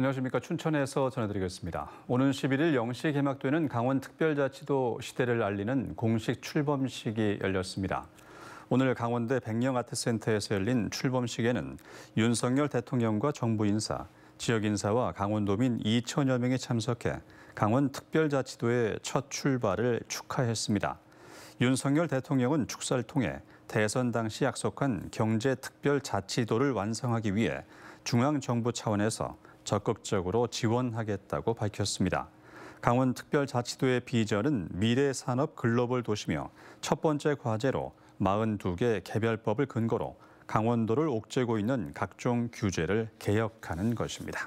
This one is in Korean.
안녕하십니까. 춘천에서 전해드리겠습니다. 오는 11일 0시 개막되는 강원특별자치도 시대를 알리는 공식 출범식이 열렸습니다. 오늘 강원대 백령 아트센터에서 열린 출범식에는 윤석열 대통령과 정부 인사, 지역 인사와 강원도민 2천여 명이 참석해 강원특별자치도의 첫 출발을 축하했습니다. 윤석열 대통령은 축사를 통해 대선 당시 약속한 경제특별자치도를 완성하기 위해 중앙정부 차원에서 적극적으로 지원하겠다고 밝혔습니다. 강원특별자치도의 비전은 미래 산업 글로벌 도시며 첫 번째 과제로 42개 개별법을 근거로 강원도를 옥죄고 있는 각종 규제를 개혁하는 것입니다.